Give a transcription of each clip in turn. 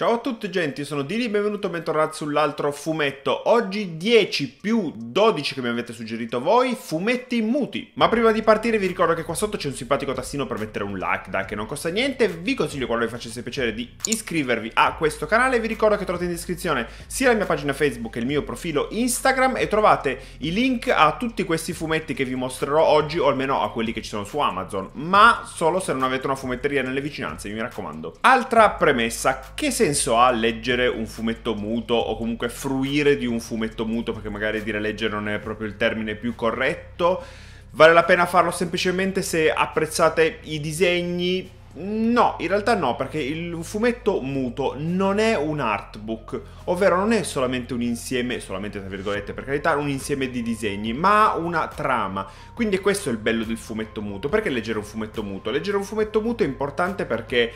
Ciao a tutti gente, sono Dili, benvenuto, e bentornati sull'altro fumetto. Oggi 10 più 12 che mi avete suggerito voi, fumetti muti. Ma prima di partire vi ricordo che qua sotto c'è un simpatico tastino per mettere un like, dai che non costa niente. Vi consiglio, quando vi facesse piacere, di iscrivervi a questo canale. Vi ricordo che trovate in descrizione sia la mia pagina Facebook che il mio profilo Instagram e trovate i link a tutti questi fumetti che vi mostrerò oggi, o almeno a quelli che ci sono su Amazon. Ma solo se non avete una fumetteria nelle vicinanze, mi raccomando. Altra premessa, che se senso ha leggere un fumetto muto o comunque fruire di un fumetto muto, perché magari dire leggere non è proprio il termine più corretto? Vale la pena farlo semplicemente se apprezzate i disegni? No, in realtà no, perché il fumetto muto non è un artbook, ovvero non è solamente un insieme, solamente tra virgolette per carità, un insieme di disegni, ma una trama. Quindi questo è il bello del fumetto muto. Perché leggere un fumetto muto? Leggere un fumetto muto è importante perché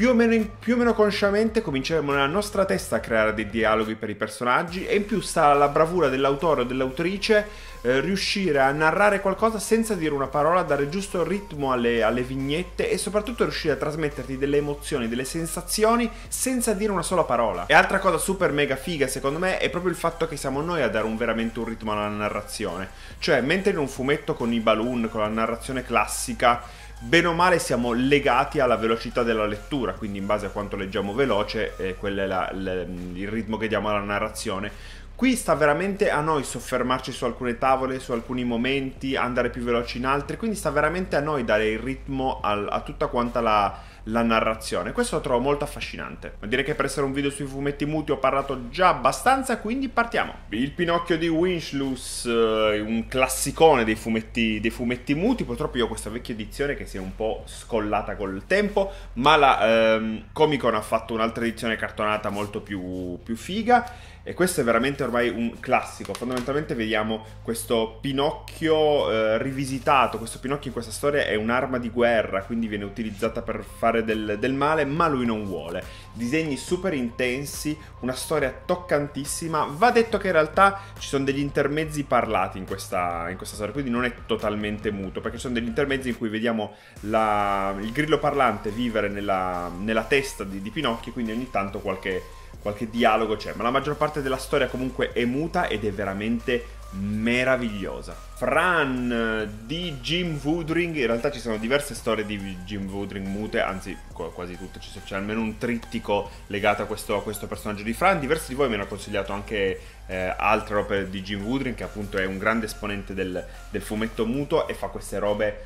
più o, meno, più o meno consciamente cominceremo nella nostra testa a creare dei dialoghi per i personaggi e in più sta alla bravura dell'autore o dell'autrice eh, riuscire a narrare qualcosa senza dire una parola, dare giusto ritmo alle, alle vignette e soprattutto riuscire a trasmetterti delle emozioni, delle sensazioni senza dire una sola parola. E altra cosa super mega figa secondo me è proprio il fatto che siamo noi a dare un, veramente un ritmo alla narrazione. Cioè, mentre in un fumetto con i balloon, con la narrazione classica, bene o male siamo legati alla velocità della lettura, quindi in base a quanto leggiamo veloce, eh, quello è la, l, il ritmo che diamo alla narrazione. Qui sta veramente a noi soffermarci su alcune tavole, su alcuni momenti, andare più veloci in altri, quindi sta veramente a noi dare il ritmo al, a tutta quanta la, la narrazione. Questo lo trovo molto affascinante. Ma direi che per essere un video sui fumetti muti ho parlato già abbastanza, quindi partiamo. Il Pinocchio di Winchlus, eh, un classicone dei fumetti, dei fumetti muti. Purtroppo io ho questa vecchia edizione che si è un po' scollata col tempo, ma la ehm, Comic Con ha fatto un'altra edizione cartonata molto più, più figa e questo è veramente ormai un classico. Fondamentalmente vediamo questo Pinocchio eh, rivisitato. Questo Pinocchio in questa storia è un'arma di guerra, quindi viene utilizzata per fare del, del male, ma lui non vuole. Disegni super intensi, una storia toccantissima. Va detto che in realtà ci sono degli intermezzi parlati in questa, in questa storia, quindi non è totalmente muto, perché ci sono degli intermezzi in cui vediamo la, il grillo parlante vivere nella, nella testa di, di Pinocchio, quindi ogni tanto qualche qualche dialogo c'è, ma la maggior parte della storia comunque è muta ed è veramente meravigliosa. Fran di Jim Woodring, in realtà ci sono diverse storie di Jim Woodring mute, anzi quasi tutte, c'è, almeno un trittico legato a questo, a questo personaggio di Fran, diversi di voi mi hanno consigliato anche eh, altre opere di Jim Woodring che appunto è un grande esponente del, del fumetto muto e fa queste robe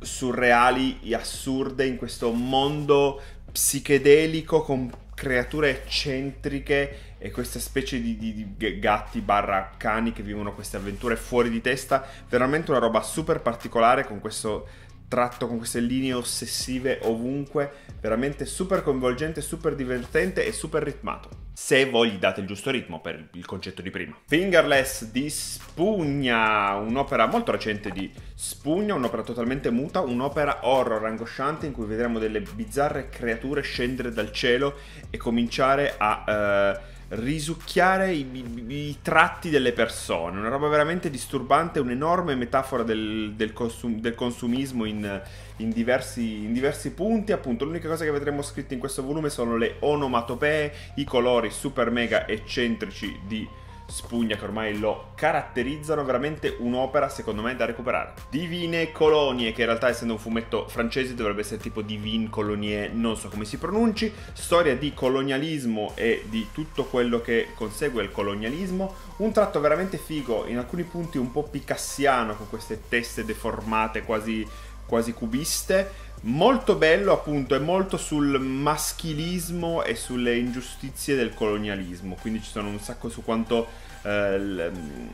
surreali e assurde in questo mondo psichedelico con creature eccentriche e questa specie di, di, di, gatti barra cani che vivono queste avventure fuori di testa. Veramente una roba super particolare con questo tratto, con queste linee ossessive ovunque. Veramente super coinvolgente, super divertente e super ritmato se voi gli date il giusto ritmo per il concetto di prima. Fingerless di Spugna, un'opera molto recente di Spugna, un'opera totalmente muta, un'opera horror angosciante in cui vedremo delle bizzarre creature scendere dal cielo e cominciare a... Uh, risucchiare i, i, i, tratti delle persone, una roba veramente disturbante, un'enorme metafora del, del, consum, del consumismo in, in, diversi, in, diversi, punti. Appunto, l'unica cosa che vedremo scritta in questo volume sono le onomatopee, i colori super mega eccentrici di spugna che ormai lo caratterizzano, veramente un'opera secondo me da recuperare. Divine Colonie, che in realtà essendo un fumetto francese dovrebbe essere tipo Divine Colonie, non so come si pronunci, storia di colonialismo e di tutto quello che consegue il colonialismo, un tratto veramente figo, in alcuni punti un po' picassiano con queste teste deformate quasi, quasi cubiste, molto bello appunto, è molto sul maschilismo e sulle ingiustizie del colonialismo, quindi ci sono un sacco su quanto eh, mm,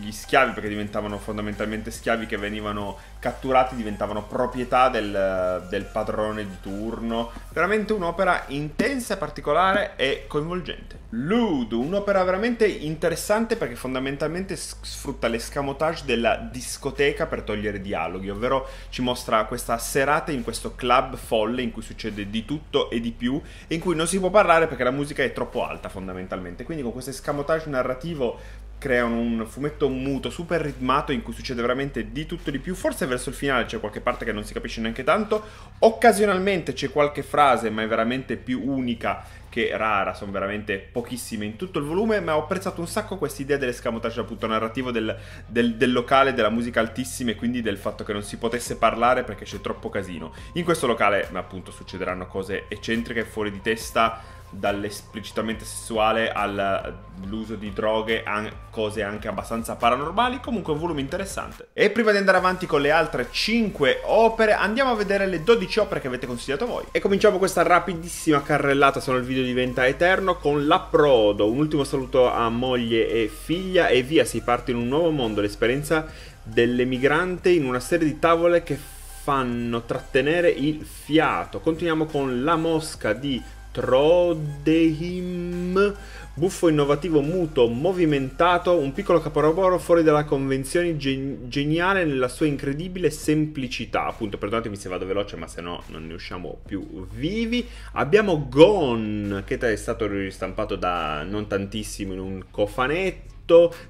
gli schiavi, perché diventavano fondamentalmente schiavi che venivano catturati, diventavano proprietà del, del padrone di turno, veramente un'opera intensa, particolare e coinvolgente. Ludo, un'opera veramente interessante perché fondamentalmente sfrutta l'escamotage della discoteca per togliere dialoghi, ovvero ci mostra questa serata in questo club folle in cui succede di tutto e di più e in cui non si può parlare perché la musica è troppo alta fondamentalmente. Quindi con questo escamotage narrativo creano un fumetto muto super ritmato in cui succede veramente di tutto e di più, forse verso il finale c'è qualche parte che non si capisce neanche tanto, occasionalmente c'è qualche frase ma è veramente più unica che rara, sono veramente pochissime in tutto il volume, ma ho apprezzato un sacco questa idea dell'escamotage appunto narrativo del, del, del, locale, della musica altissima e quindi del fatto che non si potesse parlare perché c'è troppo casino. In questo locale, appunto, succederanno cose eccentriche, fuori di testa, dall'esplicitamente sessuale all'uso di droghe, an- cose anche abbastanza paranormali, comunque un volume interessante. E prima di andare avanti con le altre 5 opere, andiamo a vedere le 12 opere che avete consigliato voi. E cominciamo questa rapidissima carrellata, se no il video diventa eterno, con l'approdo. Un ultimo saluto a moglie e figlia e via, si parte in un nuovo mondo, l'esperienza dell'emigrante in una serie di tavole che fanno trattenere il fiato. Continuiamo con La Mosca di Trodehim, buffo innovativo, muto, movimentato, un piccolo capolavoro fuori dalla convenzione, gen- geniale nella sua incredibile semplicità. Appunto, perdonatemi se vado veloce, ma se no non ne usciamo più vivi. Abbiamo Gone, che è stato ristampato da non tantissimo in un cofanetto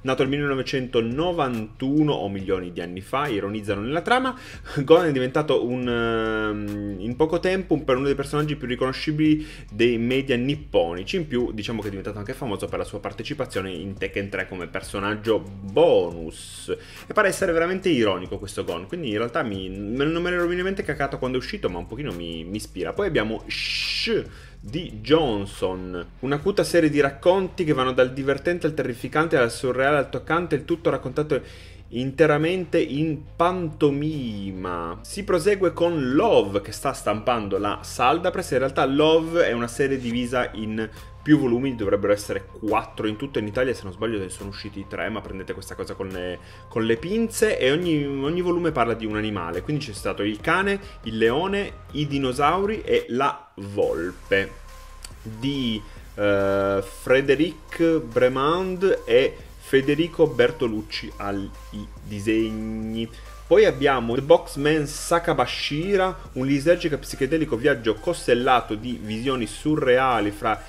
nato nel 1991 o milioni di anni fa, ironizzano nella trama. Gon è diventato un, ehm, in poco tempo un, uno dei personaggi più riconoscibili dei media nipponici, in più diciamo che è diventato anche famoso per la sua partecipazione in Tekken 3 come personaggio bonus. E pare essere veramente ironico questo Gon, quindi in realtà mi, non me ne ero minimamente cacato quando è uscito, ma un pochino mi, mi ispira. Poi abbiamo Shh di Johnson. Un'acuta serie di racconti che vanno dal divertente al terrificante, dal surreale al toccante, il tutto raccontato interamente in pantomima. Si prosegue con Love che sta stampando la salda Saldapres, in realtà Love è una serie divisa in più volumi, dovrebbero essere 4 in tutto in Italia, se non sbaglio ne sono usciti 3, ma prendete questa cosa con le, con le pinze e ogni, ogni, volume parla di un animale, quindi c'è stato il cane, il leone, i dinosauri e la volpe di eh, Frédéric Bremand e Federico Bertolucci ai disegni. Poi abbiamo The Boxman Sakabashira, un lisergico psichedelico viaggio costellato di visioni surreali fra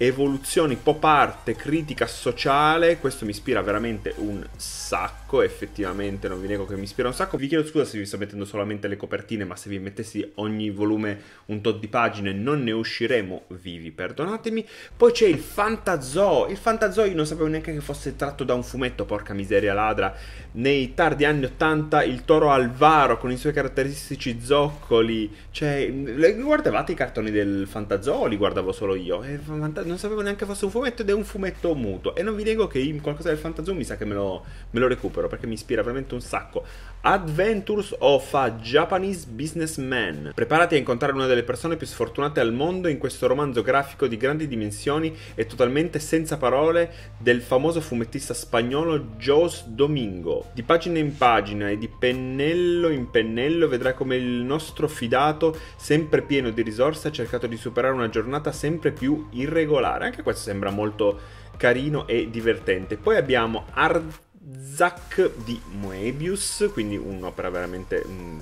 evoluzioni pop art, critica sociale, questo mi ispira veramente un sacco, effettivamente non vi nego che mi ispira un sacco. Vi chiedo scusa se vi sto mettendo solamente le copertine, ma se vi mettessi ogni volume un tot di pagine non ne usciremo vivi, perdonatemi. Poi c'è il Fantazoo, il Fantazoo io non sapevo neanche che fosse tratto da un fumetto, porca miseria ladra. Nei tardi anni 80 il toro Alvaro con i suoi caratteristici zoccoli, cioè guardavate i cartoni del Fantazoo, li guardavo solo io. E eh, Fantazoo non sapevo neanche fosse un fumetto ed è un fumetto muto. E non vi nego che in qualcosa del fantasma mi sa che me lo, me lo, recupero perché mi ispira veramente un sacco. Adventures of a Japanese Businessman. Preparati a incontrare una delle persone più sfortunate al mondo in questo romanzo grafico di grandi dimensioni e totalmente senza parole del famoso fumettista spagnolo Jos Domingo. Di pagina in pagina e di pennello in pennello vedrai come il nostro fidato, sempre pieno di risorse, ha cercato di superare una giornata sempre più irregolare particolare, anche questo sembra molto carino e divertente. Poi abbiamo Arzak di Moebius, quindi un'opera veramente mh, mm,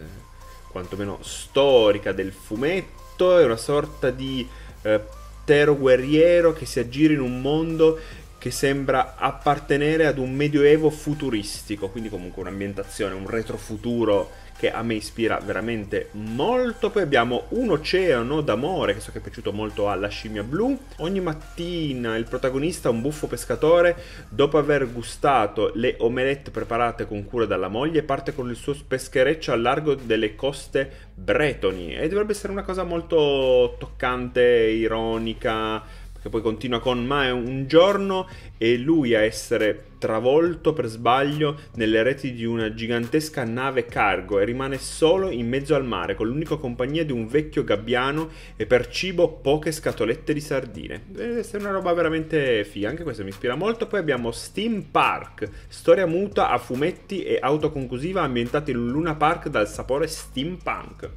quantomeno storica del fumetto, è una sorta di eh, tero guerriero che si aggira in un mondo che sembra appartenere ad un medioevo futuristico, quindi comunque un'ambientazione, un retrofuturo che a me ispira veramente molto. Poi abbiamo Un oceano d'amore, che so che è piaciuto molto alla scimmia blu. Ogni mattina il protagonista, un buffo pescatore, dopo aver gustato le omelette preparate con cura dalla moglie, parte con il suo peschereccio al largo delle coste bretoni. E dovrebbe essere una cosa molto toccante, ironica che poi continua con ma è un giorno e lui a essere travolto per sbaglio nelle reti di una gigantesca nave cargo e rimane solo in mezzo al mare con l'unica compagnia di un vecchio gabbiano e per cibo poche scatolette di sardine. Deve eh, essere una roba veramente figa, anche questo mi ispira molto. Poi abbiamo Steam Park, storia muta a fumetti e autoconclusiva ambientata in Luna Park dal sapore steampunk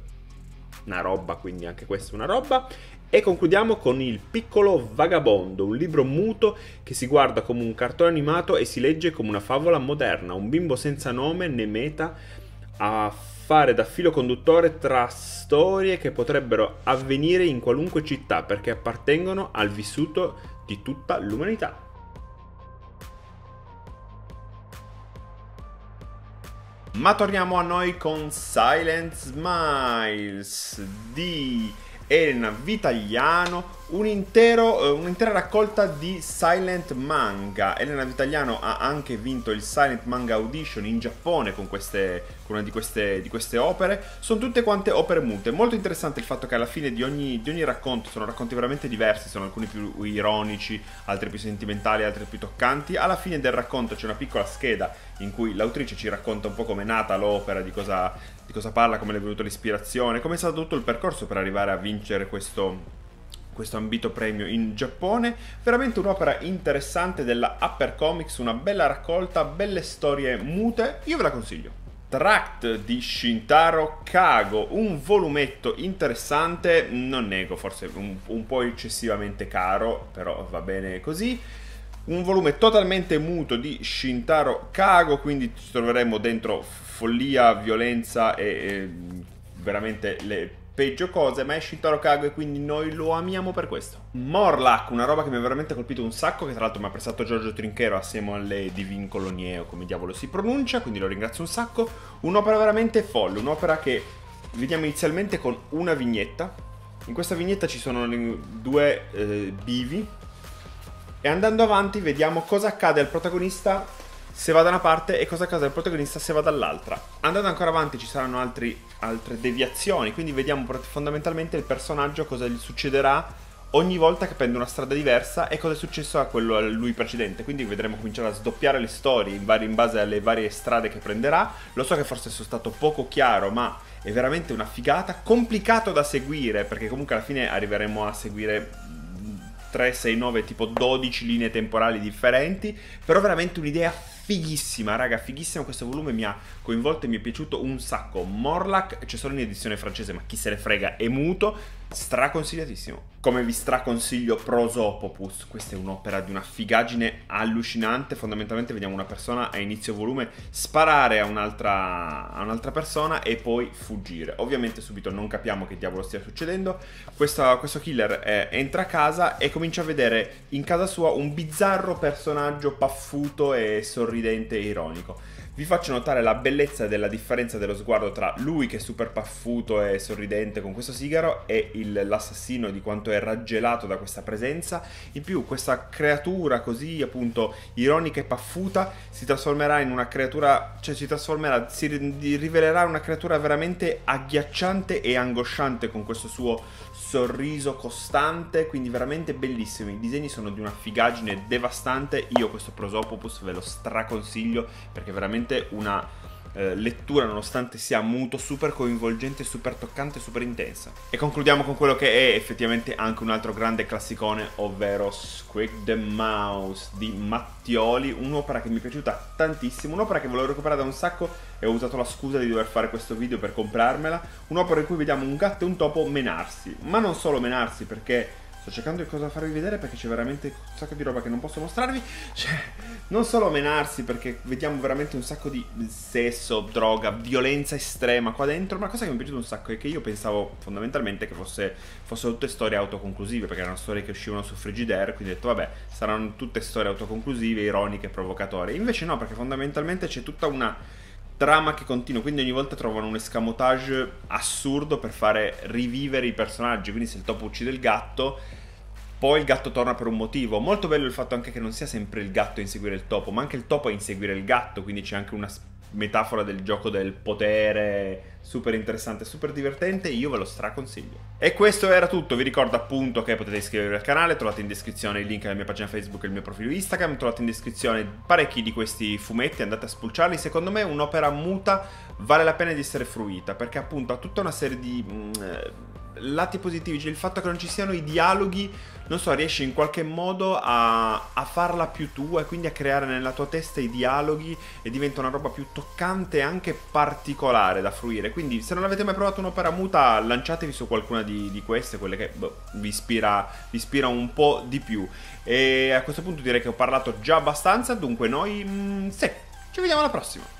una roba, quindi anche questa è una roba. E concludiamo con Il piccolo vagabondo, un libro muto che si guarda come un cartone animato e si legge come una favola moderna, un bimbo senza nome né meta a fare da filo conduttore tra storie che potrebbero avvenire in qualunque città perché appartengono al vissuto di tutta l'umanità. Ma torniamo a noi con Silent Smiles di Elena Vitagliano un intero, eh, un'intera raccolta di silent manga. Elena Vitaliano ha anche vinto il Silent Manga Audition in Giappone con, queste, con una di queste, di queste, opere. Sono tutte quante opere mute. Molto interessante il fatto che alla fine di ogni, di ogni racconto sono racconti veramente diversi, sono alcuni più ironici, altri più sentimentali, altri più toccanti. Alla fine del racconto c'è una piccola scheda in cui l'autrice ci racconta un po' come è nata l'opera, di cosa, di cosa parla, come le è venuta l'ispirazione, come è stato tutto il percorso per arrivare a vincere questo questo ambito premio in Giappone, veramente un'opera interessante della Upper Comics, una bella raccolta, belle storie mute, io ve la consiglio. Tract di Shintaro Kago, un volumetto interessante, non nego, forse un, un, po' eccessivamente caro, però va bene così. Un volume totalmente muto di Shintaro Kago, quindi ci troveremo dentro follia, violenza e, e veramente le peggio cose, ma è Shintaro Kago e quindi noi lo amiamo per questo. Morlac, una roba che mi ha veramente colpito un sacco, che tra l'altro mi ha prestato Giorgio Trinchero assieme alle Divin Colonie o come diavolo si pronuncia, quindi lo ringrazio un sacco. Un'opera veramente folle, un'opera che vediamo inizialmente con una vignetta. In questa vignetta ci sono due eh, bivi e andando avanti vediamo cosa accade al protagonista se va da una parte e cosa causa il protagonista se va dall'altra. Andando ancora avanti ci saranno altri, altre deviazioni, quindi vediamo fondamentalmente il personaggio cosa gli succederà ogni volta che prende una strada diversa e cosa è successo a quello a lui precedente. Quindi vedremo cominciare a sdoppiare le storie in, vari, in, base alle varie strade che prenderà. Lo so che forse sono stato poco chiaro, ma è veramente una figata. Complicato da seguire, perché comunque alla fine arriveremo a seguire 3, 6, 9, tipo 12 linee temporali differenti. Però veramente un'idea fighissima, raga, fighissima. Questo volume mi ha coinvolto e mi è piaciuto un sacco. Morlac c'è solo in edizione francese, ma chi se ne frega, è muto straconsigliatissimo. Come vi straconsiglio Prosopopus, questa è un'opera di una figaggine allucinante, fondamentalmente vediamo una persona a inizio volume sparare a un'altra, a un'altra persona e poi fuggire. Ovviamente subito non capiamo che diavolo stia succedendo, Questa, questo killer eh, entra a casa e comincia a vedere in casa sua un bizzarro personaggio paffuto e sorridente e ironico vi faccio notare la bellezza della differenza dello sguardo tra lui che è super paffuto e sorridente con questo sigaro e il, l'assassino di quanto è raggelato da questa presenza. In più questa creatura così appunto ironica e paffuta si trasformerà in una creatura, cioè si trasformerà, si rivelerà una creatura veramente agghiacciante e angosciante con questo suo sorriso costante, quindi veramente bellissimo. I disegni sono di una figaggine devastante, io questo Prosopopus ve lo straconsiglio perché veramente veramente una eh, lettura, nonostante sia muto, super coinvolgente, super toccante, super intensa. E concludiamo con quello che è effettivamente anche un altro grande classicone, ovvero Squid the Mouse di Mattioli, un'opera che mi è piaciuta tantissimo, un'opera che volevo recuperare da un sacco e ho usato la scusa di dover fare questo video per comprarmela, un'opera in cui vediamo un gatto e un topo menarsi, ma non solo menarsi perché Sto cercando di cosa farvi vedere perché c'è veramente un sacco di roba che non posso mostrarvi. Cioè, non solo menarsi perché vediamo veramente un sacco di sesso, droga, violenza estrema qua dentro. Ma la cosa che mi è piaciuta un sacco è che io pensavo fondamentalmente che fosse, fossero tutte storie autoconclusive perché erano storie che uscivano su Frigidaire. Quindi ho detto, vabbè, saranno tutte storie autoconclusive, ironiche, provocatorie. Invece no, perché fondamentalmente c'è tutta una trama che continua, quindi ogni volta trovano un escamotage assurdo per fare rivivere i personaggi, quindi se il topo uccide il gatto, poi il gatto torna per un motivo. Molto bello il fatto anche che non sia sempre il gatto a inseguire il topo, ma anche il topo a inseguire il gatto, quindi c'è anche una metafora del gioco del potere, super interessante, super divertente, io ve lo straconsiglio. E questo era tutto, vi ricordo appunto che potete iscrivervi al canale, trovate in descrizione il link alla mia pagina Facebook e il mio profilo Instagram, trovate in descrizione parecchi di questi fumetti, andate a spulciarli, secondo me un'opera muta vale la pena di essere fruita, perché appunto ha tutta una serie di... Mh, mm, lati positivi, cioè il fatto che non ci siano i dialoghi, non so, riesci in qualche modo a, a, farla più tua e quindi a creare nella tua testa i dialoghi e diventa una roba più toccante e anche particolare da fruire. Quindi se non avete mai provato un'opera muta, lanciatevi su qualcuna di, di queste, quelle che boh, vi, ispira, vi ispira un po' di più. E a questo punto direi che ho parlato già abbastanza, dunque noi... Mh, mm, sì, ci vediamo alla prossima!